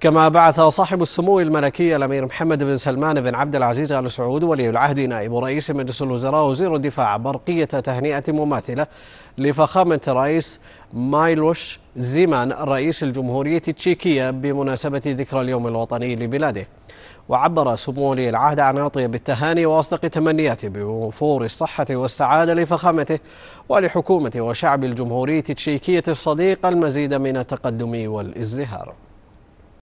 كما بعث صاحب السمو الملكي الامير محمد بن سلمان بن عبد العزيز ال سعود ولي العهد نائب رئيس مجلس الوزراء وزير الدفاع برقيه تهنئه مماثله لفخامه الرئيس مايلوش زيمان رئيس الجمهوريه التشيكيه بمناسبه ذكرى اليوم الوطني لبلاده. وعبر سمو ولي العهد عن اطيب بالتهاني واصدق تمنياته بوفور الصحه والسعاده لفخامته ولحكومه وشعب الجمهوريه التشيكيه الصديقه المزيد من التقدم والازدهار.